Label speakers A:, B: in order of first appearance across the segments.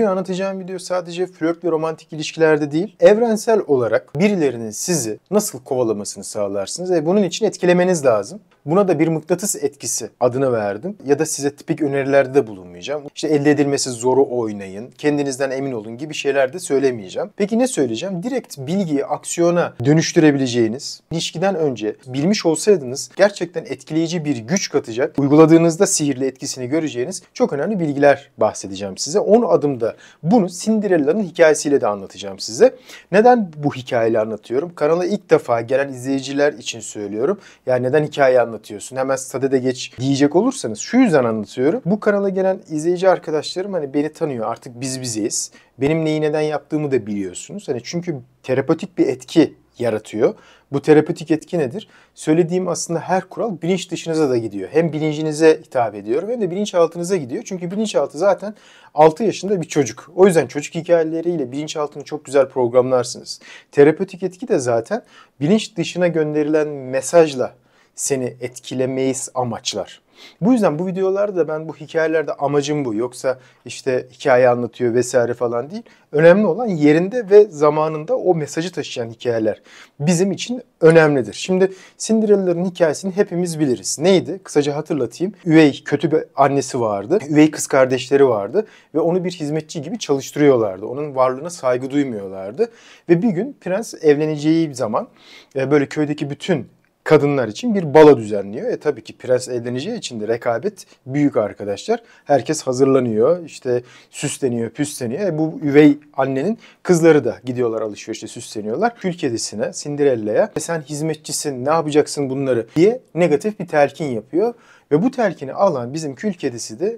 A: Bugün anlatacağım video sadece flört ve romantik ilişkilerde değil, evrensel olarak birilerinin sizi nasıl kovalamasını sağlarsınız ve bunun için etkilemeniz lazım. Buna da bir mıknatıs etkisi adını verdim. Ya da size tipik önerilerde de bulunmayacağım. İşte elde edilmesi zoru oynayın, kendinizden emin olun gibi şeyler de söylemeyeceğim. Peki ne söyleyeceğim? Direkt bilgiyi aksiyona dönüştürebileceğiniz, ilişkiden önce bilmiş olsaydınız gerçekten etkileyici bir güç katacak, uyguladığınızda sihirli etkisini göreceğiniz çok önemli bilgiler bahsedeceğim size. 10 adımda bunu Cinderella'nın hikayesiyle de anlatacağım size. Neden bu hikayeyi anlatıyorum? Kanala ilk defa gelen izleyiciler için söylüyorum. Yani neden hikaye anlatıyorsun. Hemen sade de geç diyecek olursanız şu yüzden anlatıyorum. Bu kanala gelen izleyici arkadaşlarım hani beni tanıyor. Artık biz bizeyiz. Benim neyi neden yaptığımı da biliyorsunuz. Hani çünkü terapötik bir etki yaratıyor. Bu terapötik etki nedir? Söylediğim aslında her kural bilinç dışınıza da gidiyor. Hem bilincinize hitap ediyor hem de bilinçaltınıza gidiyor. Çünkü bilinçaltı zaten 6 yaşında bir çocuk. O yüzden çocuk hikayeleriyle bilinçaltını çok güzel programlarsınız. Terapötik etki de zaten bilinç dışına gönderilen mesajla seni etkilemeyiz amaçlar. Bu yüzden bu videolarda ben bu hikayelerde amacım bu. Yoksa işte hikaye anlatıyor vesaire falan değil. Önemli olan yerinde ve zamanında o mesajı taşıyan hikayeler bizim için önemlidir. Şimdi Cinderella'nın hikayesini hepimiz biliriz. Neydi? Kısaca hatırlatayım. Üvey kötü bir annesi vardı. Üvey kız kardeşleri vardı ve onu bir hizmetçi gibi çalıştırıyorlardı. Onun varlığına saygı duymuyorlardı. Ve bir gün prens evleneceği zaman e, böyle köydeki bütün kadınlar için bir balo düzenliyor. E tabii ki prens evleneceği için de rekabet büyük arkadaşlar. Herkes hazırlanıyor, işte süsleniyor, püsleniyor. E bu üvey annenin kızları da gidiyorlar alışverişe süsleniyorlar. Kül kedisine, Cinderella'ya e sen hizmetçisin, ne yapacaksın bunları diye negatif bir telkin yapıyor. Ve bu telkini alan bizim kül kedisi de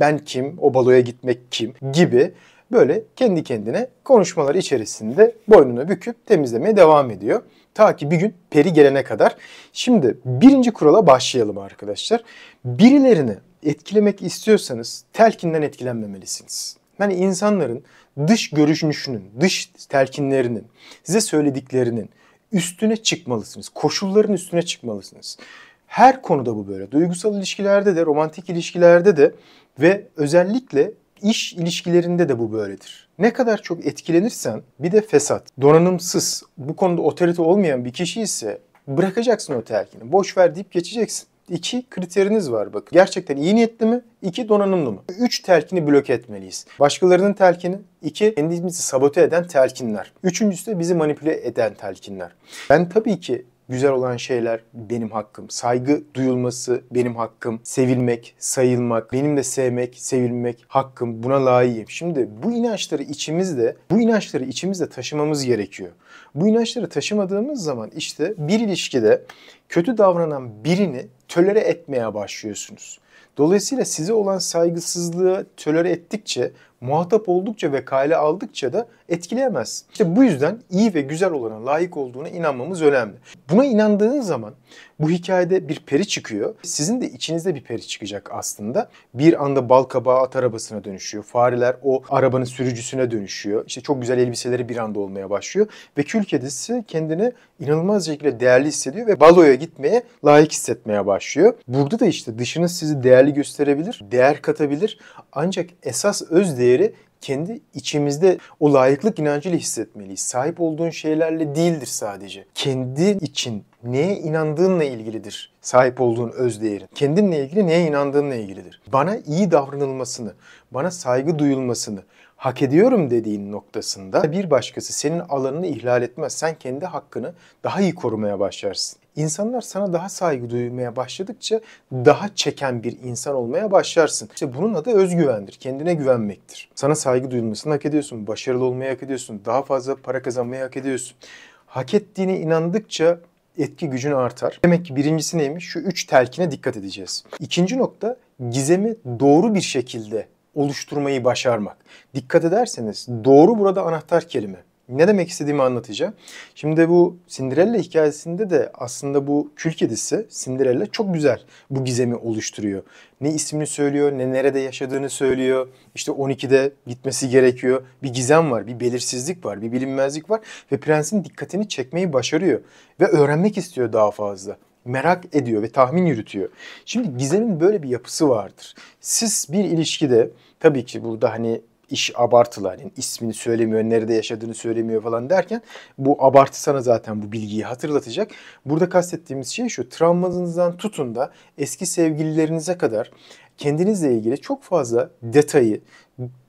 A: ben kim, o baloya gitmek kim gibi böyle kendi kendine konuşmalar içerisinde boynunu büküp temizlemeye devam ediyor. Ta ki bir gün peri gelene kadar. Şimdi birinci kurala başlayalım arkadaşlar. Birilerini etkilemek istiyorsanız telkinden etkilenmemelisiniz. Yani insanların dış görünüşünün, dış telkinlerinin, size söylediklerinin üstüne çıkmalısınız. Koşulların üstüne çıkmalısınız. Her konuda bu böyle. Duygusal ilişkilerde de, romantik ilişkilerde de ve özellikle iş ilişkilerinde de bu böyledir. Ne kadar çok etkilenirsen bir de fesat, donanımsız, bu konuda otorite olmayan bir kişi ise bırakacaksın o telkini. Boş ver deyip geçeceksin. İki kriteriniz var bakın. Gerçekten iyi niyetli mi? İki donanımlı mı? Üç telkini blok etmeliyiz. Başkalarının telkini. iki kendimizi sabote eden telkinler. Üçüncüsü de bizi manipüle eden telkinler. Ben tabii ki güzel olan şeyler benim hakkım. Saygı duyulması benim hakkım. Sevilmek, sayılmak, benim de sevmek, sevilmek hakkım. Buna layığım. Şimdi bu inançları içimizde, bu inançları içimizde taşımamız gerekiyor. Bu inançları taşımadığımız zaman işte bir ilişkide kötü davranan birini tölere etmeye başlıyorsunuz. Dolayısıyla size olan saygısızlığı tölere ettikçe muhatap oldukça ve kale aldıkça da etkileyemez. İşte bu yüzden iyi ve güzel olana layık olduğuna inanmamız önemli. Buna inandığınız zaman bu hikayede bir peri çıkıyor. Sizin de içinizde bir peri çıkacak aslında. Bir anda bal kabağı at arabasına dönüşüyor. Fareler o arabanın sürücüsüne dönüşüyor. İşte çok güzel elbiseleri bir anda olmaya başlıyor. Ve kül kedisi kendini inanılmaz şekilde değerli hissediyor ve baloya gitmeye layık hissetmeye başlıyor. Burada da işte dışınız sizi değerli gösterebilir, değer katabilir. Ancak esas öz değeri değeri kendi içimizde o layıklık inancıyla hissetmeliyiz. Sahip olduğun şeylerle değildir sadece. Kendi için neye inandığınla ilgilidir sahip olduğun öz değerin. Kendinle ilgili neye inandığınla ilgilidir. Bana iyi davranılmasını, bana saygı duyulmasını, hak ediyorum dediğin noktasında bir başkası senin alanını ihlal etmez. Sen kendi hakkını daha iyi korumaya başlarsın. İnsanlar sana daha saygı duymaya başladıkça daha çeken bir insan olmaya başlarsın. İşte bunun adı özgüvendir. Kendine güvenmektir. Sana saygı duyulmasını hak ediyorsun. Başarılı olmayı hak ediyorsun. Daha fazla para kazanmayı hak ediyorsun. Hak ettiğine inandıkça etki gücün artar. Demek ki birincisi neymiş? Şu üç telkine dikkat edeceğiz. İkinci nokta gizemi doğru bir şekilde oluşturmayı başarmak. Dikkat ederseniz doğru burada anahtar kelime. Ne demek istediğimi anlatacağım. Şimdi bu Cinderella hikayesinde de aslında bu kül kedisi Cinderella çok güzel bu gizemi oluşturuyor. Ne ismini söylüyor, ne nerede yaşadığını söylüyor. İşte 12'de gitmesi gerekiyor. Bir gizem var, bir belirsizlik var, bir bilinmezlik var ve prensin dikkatini çekmeyi başarıyor ve öğrenmek istiyor daha fazla merak ediyor ve tahmin yürütüyor. Şimdi gizemin böyle bir yapısı vardır. Siz bir ilişkide tabii ki burada hani iş abartılı hani ismini söylemiyor, nerede yaşadığını söylemiyor falan derken bu abartı sana zaten bu bilgiyi hatırlatacak. Burada kastettiğimiz şey şu travmanızdan tutun da eski sevgililerinize kadar kendinizle ilgili çok fazla detayı,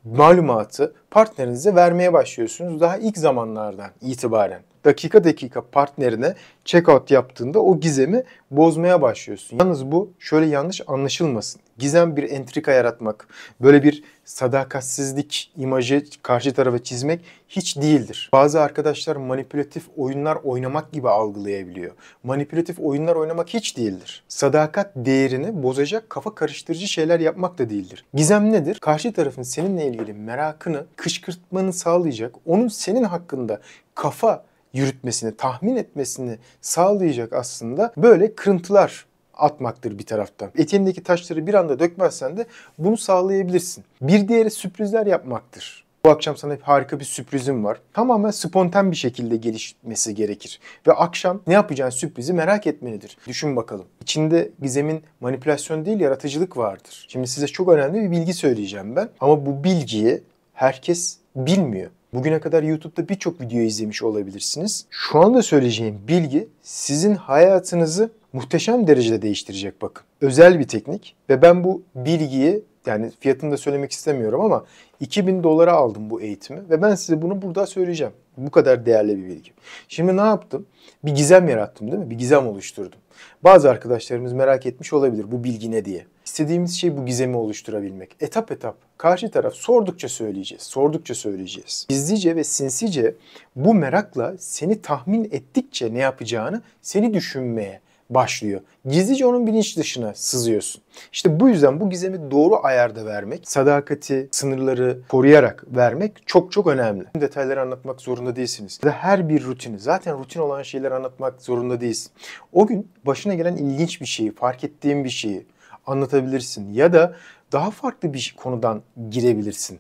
A: malumatı partnerinize vermeye başlıyorsunuz daha ilk zamanlardan itibaren. Dakika dakika partnerine checkout yaptığında o gizemi bozmaya başlıyorsun. Yalnız bu şöyle yanlış anlaşılmasın. Gizem bir entrika yaratmak, böyle bir sadakatsizlik imajı karşı tarafa çizmek hiç değildir. Bazı arkadaşlar manipülatif oyunlar oynamak gibi algılayabiliyor. Manipülatif oyunlar oynamak hiç değildir. Sadakat değerini bozacak kafa karıştırıcı şeyler yapmak da değildir. Gizem nedir? Karşı tarafın seninle ilgili merakını kışkırtmanı sağlayacak, onun senin hakkında kafa yürütmesini, tahmin etmesini sağlayacak aslında böyle kırıntılar atmaktır bir taraftan. Etindeki taşları bir anda dökmezsen de bunu sağlayabilirsin. Bir diğeri sürprizler yapmaktır. Bu akşam sana harika bir sürprizim var. Tamamen spontan bir şekilde gelişmesi gerekir. Ve akşam ne yapacağın sürprizi merak etmelidir. Düşün bakalım. İçinde gizemin manipülasyon değil yaratıcılık vardır. Şimdi size çok önemli bir bilgi söyleyeceğim ben. Ama bu bilgiyi herkes bilmiyor. Bugüne kadar YouTube'da birçok video izlemiş olabilirsiniz. Şu anda söyleyeceğim bilgi sizin hayatınızı muhteşem derecede değiştirecek bakın. Özel bir teknik ve ben bu bilgiyi yani fiyatını da söylemek istemiyorum ama 2000 dolara aldım bu eğitimi ve ben size bunu burada söyleyeceğim. Bu kadar değerli bir bilgi. Şimdi ne yaptım? Bir gizem yarattım değil mi? Bir gizem oluşturdum. Bazı arkadaşlarımız merak etmiş olabilir bu bilgi ne diye. İstediğimiz şey bu gizemi oluşturabilmek. Etap etap karşı taraf sordukça söyleyeceğiz, sordukça söyleyeceğiz. Gizlice ve sinsice bu merakla seni tahmin ettikçe ne yapacağını seni düşünmeye, başlıyor. Gizlice onun bilinç dışına sızıyorsun. İşte bu yüzden bu gizemi doğru ayarda vermek, sadakati, sınırları koruyarak vermek çok çok önemli. Detayları anlatmak zorunda değilsiniz. Her bir rutini, zaten rutin olan şeyler anlatmak zorunda değilsin. O gün başına gelen ilginç bir şeyi, fark ettiğin bir şeyi anlatabilirsin ya da daha farklı bir konudan girebilirsin.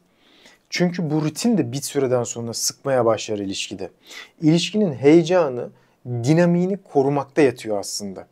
A: Çünkü bu rutin de bir süreden sonra sıkmaya başlar ilişkide. İlişkinin heyecanı dinamiğini korumakta yatıyor aslında.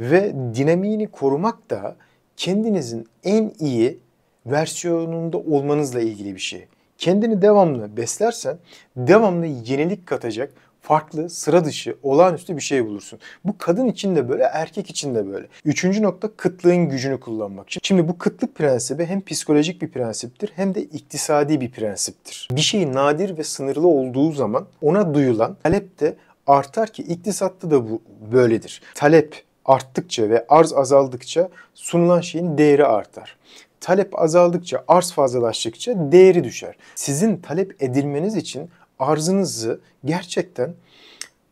A: Ve dinamiğini korumak da kendinizin en iyi versiyonunda olmanızla ilgili bir şey. Kendini devamlı beslersen devamlı yenilik katacak farklı, sıra dışı, olağanüstü bir şey bulursun. Bu kadın için de böyle, erkek için de böyle. Üçüncü nokta kıtlığın gücünü kullanmak. Şimdi bu kıtlık prensibi hem psikolojik bir prensiptir hem de iktisadi bir prensiptir. Bir şey nadir ve sınırlı olduğu zaman ona duyulan talep de artar ki iktisatta da bu böyledir. Talep arttıkça ve arz azaldıkça sunulan şeyin değeri artar. Talep azaldıkça, arz fazlalaştıkça değeri düşer. Sizin talep edilmeniz için arzınızı gerçekten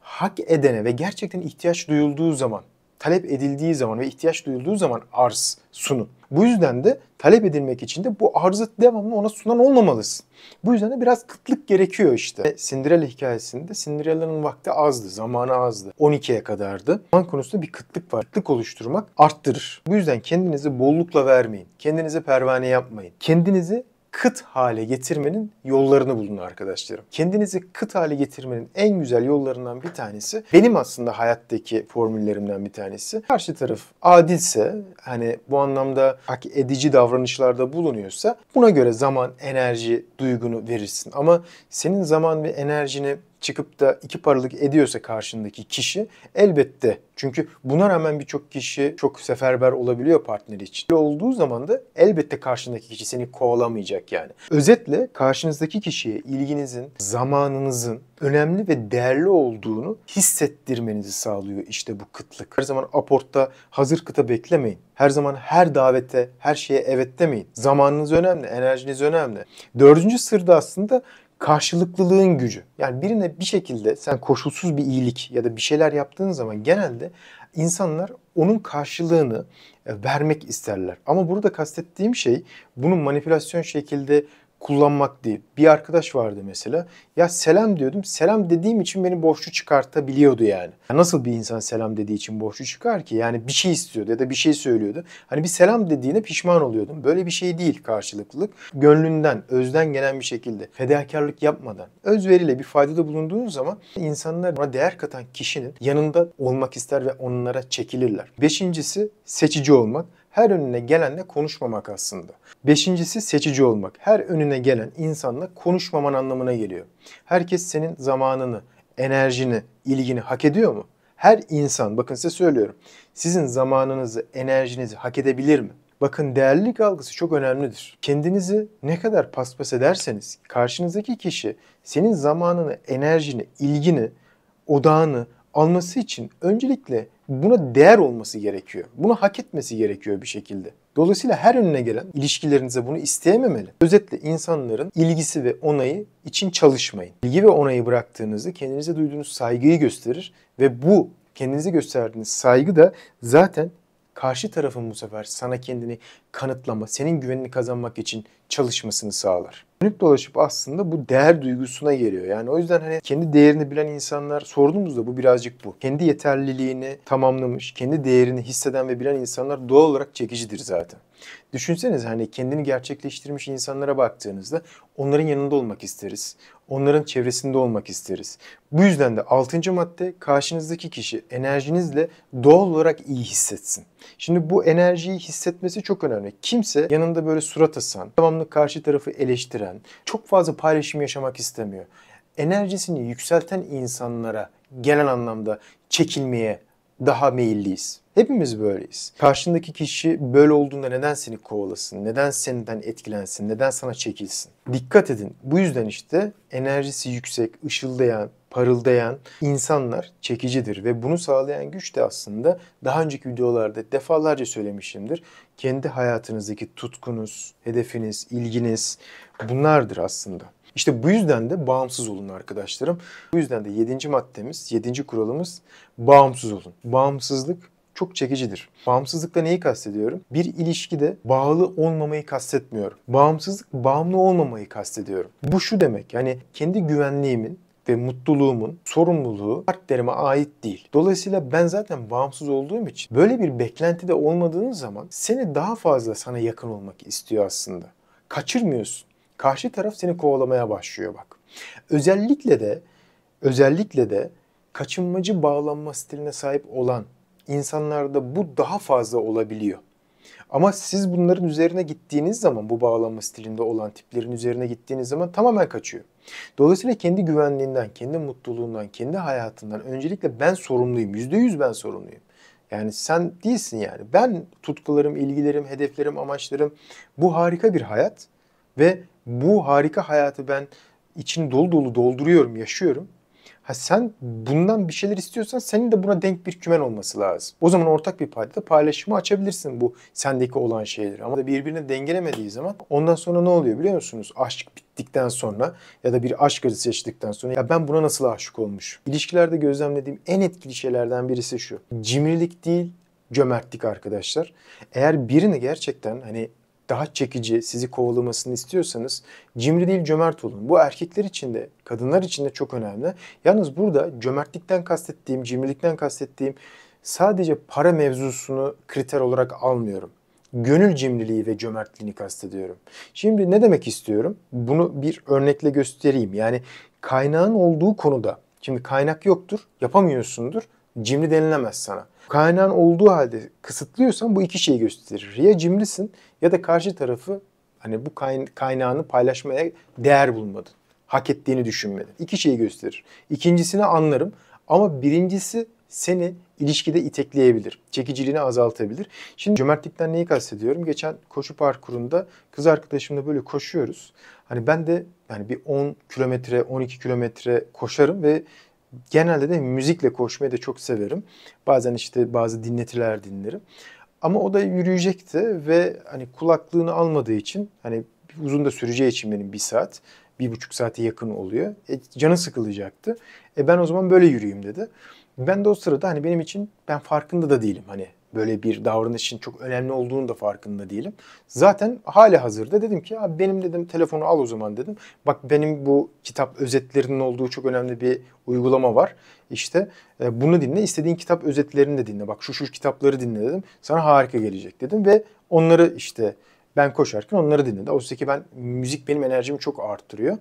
A: hak edene ve gerçekten ihtiyaç duyulduğu zaman talep edildiği zaman ve ihtiyaç duyulduğu zaman arz sunun. Bu yüzden de talep edilmek için de bu arzı devamlı ona sunan olmamalısın. Bu yüzden de biraz kıtlık gerekiyor işte. Ve Cinderella hikayesinde Cinderella'nın vakti azdı, zamanı azdı. 12'ye kadardı. Zaman konusunda bir kıtlık var. Kıtlık oluşturmak arttırır. Bu yüzden kendinizi bollukla vermeyin. Kendinize pervane yapmayın. Kendinizi kıt hale getirmenin yollarını bulun arkadaşlarım. Kendinizi kıt hale getirmenin en güzel yollarından bir tanesi benim aslında hayattaki formüllerimden bir tanesi. Karşı taraf adilse hani bu anlamda hak edici davranışlarda bulunuyorsa buna göre zaman, enerji, duygunu verirsin. Ama senin zaman ve enerjini çıkıp da iki paralık ediyorsa karşındaki kişi elbette çünkü buna rağmen birçok kişi çok seferber olabiliyor partneri için. Olduğu zaman da elbette karşındaki kişi seni kovalamayacak yani. Özetle karşınızdaki kişiye ilginizin, zamanınızın önemli ve değerli olduğunu hissettirmenizi sağlıyor işte bu kıtlık. Her zaman aportta hazır kıta beklemeyin. Her zaman her davete, her şeye evet demeyin. Zamanınız önemli, enerjiniz önemli. Dördüncü sır da aslında karşılıklılığın gücü. Yani birine bir şekilde sen koşulsuz bir iyilik ya da bir şeyler yaptığın zaman genelde insanlar onun karşılığını e, vermek isterler. Ama burada kastettiğim şey bunun manipülasyon şekilde kullanmak değil. Bir arkadaş vardı mesela. Ya selam diyordum. Selam dediğim için beni borçlu çıkartabiliyordu yani. Ya nasıl bir insan selam dediği için borçlu çıkar ki? Yani bir şey istiyordu ya da bir şey söylüyordu. Hani bir selam dediğine pişman oluyordum. Böyle bir şey değil karşılıklılık. Gönlünden, özden gelen bir şekilde fedakarlık yapmadan, özveriyle bir faydada bulunduğun zaman insanlar ona değer katan kişinin yanında olmak ister ve onlara çekilirler. Beşincisi seçici olmak. Her önüne gelenle konuşmamak aslında. Beşincisi seçici olmak. Her önüne gelen insanla konuşmaman anlamına geliyor. Herkes senin zamanını, enerjini, ilgini hak ediyor mu? Her insan, bakın size söylüyorum, sizin zamanınızı, enerjinizi hak edebilir mi? Bakın değerlilik algısı çok önemlidir. Kendinizi ne kadar paspas ederseniz karşınızdaki kişi senin zamanını, enerjini, ilgini, odağını alması için öncelikle buna değer olması gerekiyor. Bunu hak etmesi gerekiyor bir şekilde. Dolayısıyla her önüne gelen ilişkilerinize bunu isteyememeli. Özetle insanların ilgisi ve onayı için çalışmayın. İlgi ve onayı bıraktığınızı kendinize duyduğunuz saygıyı gösterir ve bu kendinize gösterdiğiniz saygı da zaten karşı tarafın bu sefer sana kendini kanıtlama, senin güvenini kazanmak için çalışmasını sağlar. Dönüp dolaşıp aslında bu değer duygusuna geliyor. Yani o yüzden hani kendi değerini bilen insanlar sorduğumuzda bu birazcık bu. Kendi yeterliliğini tamamlamış, kendi değerini hisseden ve bilen insanlar doğal olarak çekicidir zaten. Düşünseniz hani kendini gerçekleştirmiş insanlara baktığınızda onların yanında olmak isteriz. Onların çevresinde olmak isteriz. Bu yüzden de 6. madde karşınızdaki kişi enerjinizle doğal olarak iyi hissetsin. Şimdi bu enerjiyi hissetmesi çok önemli. Kimse yanında böyle surat asan, devamlı karşı tarafı eleştiren, çok fazla paylaşım yaşamak istemiyor. Enerjisini yükselten insanlara genel anlamda çekilmeye daha meyilliyiz. Hepimiz böyleyiz. Karşındaki kişi böyle olduğunda neden seni kovalasın? Neden senden etkilensin? Neden sana çekilsin? Dikkat edin. Bu yüzden işte enerjisi yüksek, ışıldayan, parıldayan insanlar çekicidir ve bunu sağlayan güç de aslında daha önceki videolarda defalarca söylemişimdir. Kendi hayatınızdaki tutkunuz, hedefiniz, ilginiz bunlardır aslında. İşte bu yüzden de bağımsız olun arkadaşlarım. Bu yüzden de 7. maddemiz, 7. kuralımız bağımsız olun. Bağımsızlık çok çekicidir. Bağımsızlıkla neyi kastediyorum? Bir ilişkide bağlı olmamayı kastetmiyorum. Bağımsızlık bağımlı olmamayı kastediyorum. Bu şu demek yani kendi güvenliğimin ve mutluluğumun sorumluluğu partnerime ait değil. Dolayısıyla ben zaten bağımsız olduğum için böyle bir beklentide olmadığın zaman seni daha fazla sana yakın olmak istiyor aslında. Kaçırmıyorsun. Karşı taraf seni kovalamaya başlıyor bak. Özellikle de özellikle de kaçınmacı bağlanma stiline sahip olan insanlarda bu daha fazla olabiliyor. Ama siz bunların üzerine gittiğiniz zaman bu bağlanma stilinde olan tiplerin üzerine gittiğiniz zaman tamamen kaçıyor. Dolayısıyla kendi güvenliğinden, kendi mutluluğundan, kendi hayatından öncelikle ben sorumluyum. yüzde yüz ben sorumluyum. Yani sen değilsin yani. Ben tutkularım, ilgilerim, hedeflerim, amaçlarım bu harika bir hayat ve bu harika hayatı ben için dolu dolu dolduruyorum, yaşıyorum. Ha sen bundan bir şeyler istiyorsan senin de buna denk bir kümen olması lazım. O zaman ortak bir paydada paylaşımı açabilirsin bu sendeki olan şeyleri. Ama da birbirine dengelemediği zaman ondan sonra ne oluyor biliyor musunuz? Aşk bittikten sonra ya da bir aşk acısı yaşadıktan sonra ya ben buna nasıl aşık olmuş? İlişkilerde gözlemlediğim en etkili şeylerden birisi şu. Cimrilik değil, cömertlik arkadaşlar. Eğer birini gerçekten hani daha çekici, sizi kovalamasını istiyorsanız cimri değil cömert olun. Bu erkekler için de, kadınlar için de çok önemli. Yalnız burada cömertlikten kastettiğim, cimrilikten kastettiğim sadece para mevzusunu kriter olarak almıyorum. Gönül cimriliği ve cömertliğini kastediyorum. Şimdi ne demek istiyorum? Bunu bir örnekle göstereyim. Yani kaynağın olduğu konuda, şimdi kaynak yoktur, yapamıyorsundur, cimri denilemez sana kaynağın olduğu halde kısıtlıyorsan bu iki şeyi gösterir. Ya cimrisin ya da karşı tarafı hani bu kaynağını paylaşmaya değer bulmadın. Hak ettiğini düşünmedin. İki şeyi gösterir. İkincisini anlarım ama birincisi seni ilişkide itekleyebilir. Çekiciliğini azaltabilir. Şimdi cömertlikten neyi kastediyorum? Geçen koşu parkurunda kız arkadaşımla böyle koşuyoruz. Hani ben de yani bir 10 kilometre, 12 kilometre koşarım ve genelde de müzikle koşmayı da çok severim. Bazen işte bazı dinletiler dinlerim. Ama o da yürüyecekti ve hani kulaklığını almadığı için hani uzun da süreceği için benim bir saat, bir buçuk saate yakın oluyor. E, canı sıkılacaktı. E ben o zaman böyle yürüyeyim dedi. Ben de o sırada hani benim için ben farkında da değilim hani böyle bir davranış için çok önemli olduğunu da farkında değilim. Zaten hali hazırda dedim ki abi benim dedim telefonu al o zaman dedim. Bak benim bu kitap özetlerinin olduğu çok önemli bir uygulama var. İşte e, bunu dinle istediğin kitap özetlerini de dinle. Bak şu şu kitapları dinle dedim. Sana harika gelecek dedim ve onları işte ben koşarken onları dinledi. Oysa ki ben müzik benim enerjimi çok arttırıyor.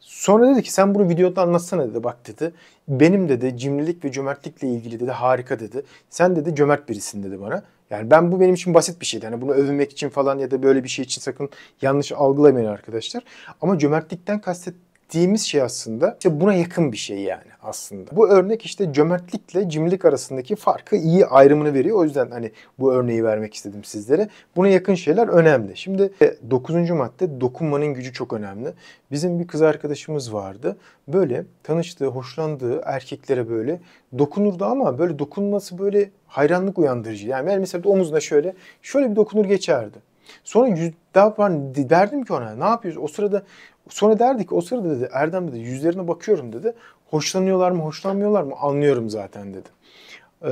A: Sonra dedi ki sen bunu videoda anlatsana dedi bak dedi. Benim dedi cimrilik ve cömertlikle ilgili dedi harika dedi. Sen dedi cömert birisin dedi bana. Yani ben bu benim için basit bir şeydi. Yani bunu övünmek için falan ya da böyle bir şey için sakın yanlış algılamayın arkadaşlar. Ama cömertlikten kastettiğim ettiğimiz şey aslında işte buna yakın bir şey yani aslında. Bu örnek işte cömertlikle cimrilik arasındaki farkı iyi ayrımını veriyor. O yüzden hani bu örneği vermek istedim sizlere. Buna yakın şeyler önemli. Şimdi e, dokuzuncu madde dokunmanın gücü çok önemli. Bizim bir kız arkadaşımız vardı. Böyle tanıştığı, hoşlandığı erkeklere böyle dokunurdu ama böyle dokunması böyle hayranlık uyandırıcı. Yani mesela omuzuna şöyle şöyle bir dokunur geçerdi. Sonra yüz, daha var derdim ki ona ne yapıyorsun? O sırada Sonra derdi ki o sırada dedi Erdem dedi yüzlerine bakıyorum dedi. Hoşlanıyorlar mı hoşlanmıyorlar mı anlıyorum zaten dedi. Ee,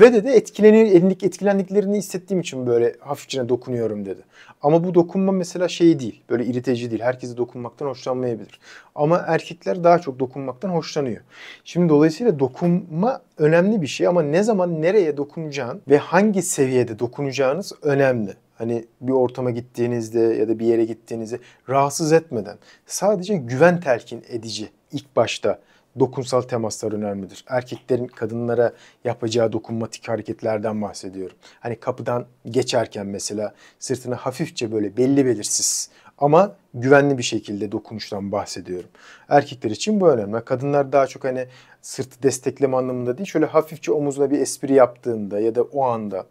A: ve dedi etkileniyor, etkilendiklerini hissettiğim için böyle hafifçe dokunuyorum dedi. Ama bu dokunma mesela şey değil, böyle iriteci değil. Herkese dokunmaktan hoşlanmayabilir. Ama erkekler daha çok dokunmaktan hoşlanıyor. Şimdi dolayısıyla dokunma önemli bir şey ama ne zaman nereye dokunacağın ve hangi seviyede dokunacağınız önemli hani bir ortama gittiğinizde ya da bir yere gittiğinizde rahatsız etmeden sadece güven telkin edici ilk başta dokunsal temaslar önemlidir. Erkeklerin kadınlara yapacağı dokunmatik hareketlerden bahsediyorum. Hani kapıdan geçerken mesela sırtına hafifçe böyle belli belirsiz ama güvenli bir şekilde dokunuştan bahsediyorum. Erkekler için bu önemli. Kadınlar daha çok hani sırtı destekleme anlamında değil şöyle hafifçe omuzla bir espri yaptığında ya da o anda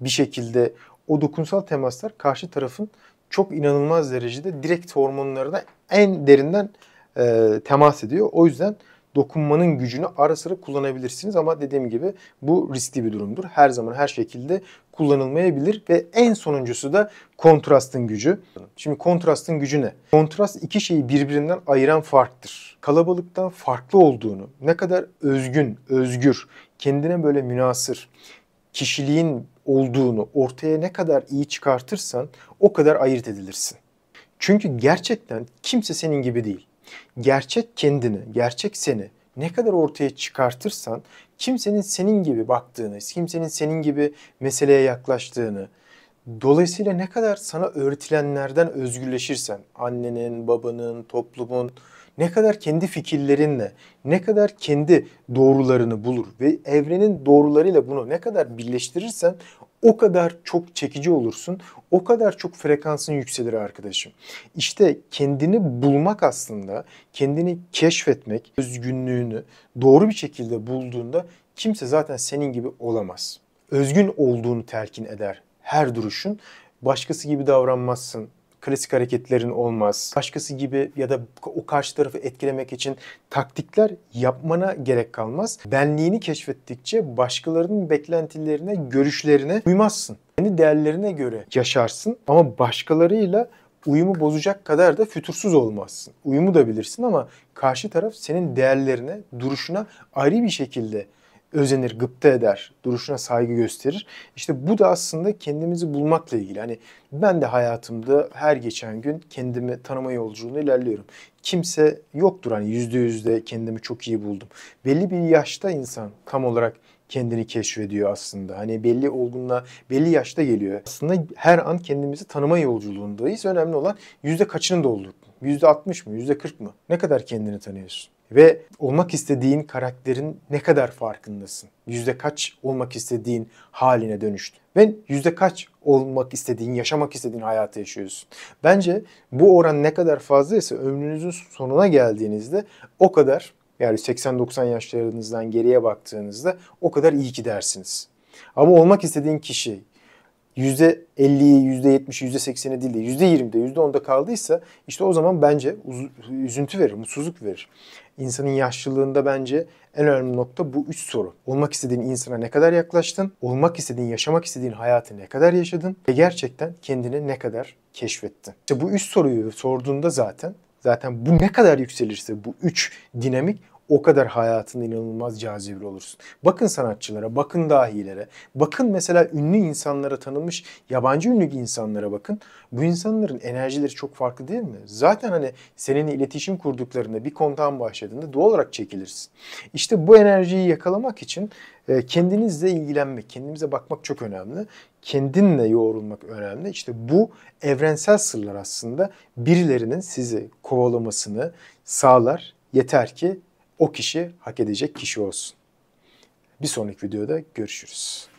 A: bir şekilde o dokunsal temaslar karşı tarafın çok inanılmaz derecede direkt hormonlarına en derinden e, temas ediyor. O yüzden dokunmanın gücünü ara sıra kullanabilirsiniz ama dediğim gibi bu riskli bir durumdur. Her zaman her şekilde kullanılmayabilir ve en sonuncusu da kontrastın gücü. Şimdi kontrastın gücü ne? Kontrast iki şeyi birbirinden ayıran farktır. Kalabalıktan farklı olduğunu, ne kadar özgün, özgür, kendine böyle münasır, kişiliğin olduğunu ortaya ne kadar iyi çıkartırsan o kadar ayırt edilirsin. Çünkü gerçekten kimse senin gibi değil. Gerçek kendini, gerçek seni ne kadar ortaya çıkartırsan kimsenin senin gibi baktığını, kimsenin senin gibi meseleye yaklaştığını, dolayısıyla ne kadar sana öğretilenlerden özgürleşirsen, annenin, babanın, toplumun, ne kadar kendi fikirlerinle, ne kadar kendi doğrularını bulur ve evrenin doğrularıyla bunu ne kadar birleştirirsen o kadar çok çekici olursun. O kadar çok frekansın yükselir arkadaşım. İşte kendini bulmak aslında, kendini keşfetmek, özgünlüğünü doğru bir şekilde bulduğunda kimse zaten senin gibi olamaz. Özgün olduğunu telkin eder her duruşun. Başkası gibi davranmazsın, klasik hareketlerin olmaz. Başkası gibi ya da o karşı tarafı etkilemek için taktikler yapmana gerek kalmaz. Benliğini keşfettikçe başkalarının beklentilerine, görüşlerine uymazsın. Kendi değerlerine göre yaşarsın ama başkalarıyla uyumu bozacak kadar da fütursuz olmazsın. Uyumu da bilirsin ama karşı taraf senin değerlerine, duruşuna ayrı bir şekilde özenir, gıpta eder, duruşuna saygı gösterir. İşte bu da aslında kendimizi bulmakla ilgili. Hani ben de hayatımda her geçen gün kendimi tanıma yolculuğunda ilerliyorum. Kimse yoktur hani yüzde yüzde kendimi çok iyi buldum. Belli bir yaşta insan tam olarak kendini keşfediyor aslında. Hani belli olgunla belli yaşta geliyor. Aslında her an kendimizi tanıma yolculuğundayız. Önemli olan yüzde kaçını doldurdun? Yüzde altmış mı? Yüzde kırk mı? Ne kadar kendini tanıyorsun? ve olmak istediğin karakterin ne kadar farkındasın? Yüzde kaç olmak istediğin haline dönüştü? Ve yüzde kaç olmak istediğin, yaşamak istediğin hayatı yaşıyorsun? Bence bu oran ne kadar fazlaysa ömrünüzün sonuna geldiğinizde o kadar yani 80-90 yaşlarınızdan geriye baktığınızda o kadar iyi ki dersiniz. Ama olmak istediğin kişi %50'yi, %70'i, %80'i değil de %20'de, %10'da kaldıysa işte o zaman bence üzüntü verir, mutsuzluk verir. İnsanın yaşlılığında bence en önemli nokta bu üç soru. Olmak istediğin insana ne kadar yaklaştın? Olmak istediğin, yaşamak istediğin hayatı ne kadar yaşadın? Ve gerçekten kendini ne kadar keşfettin? İşte bu üç soruyu sorduğunda zaten zaten bu ne kadar yükselirse bu üç dinamik o kadar hayatın inanılmaz cazibeli olursun. Bakın sanatçılara, bakın dahilere, bakın mesela ünlü insanlara tanınmış yabancı ünlü insanlara bakın. Bu insanların enerjileri çok farklı değil mi? Zaten hani seninle iletişim kurduklarında bir kontağın başladığında doğal olarak çekilirsin. İşte bu enerjiyi yakalamak için e, kendinizle ilgilenmek, kendimize bakmak çok önemli. Kendinle yoğrulmak önemli. İşte bu evrensel sırlar aslında birilerinin sizi kovalamasını sağlar. Yeter ki o kişi hak edecek kişi olsun. Bir sonraki videoda görüşürüz.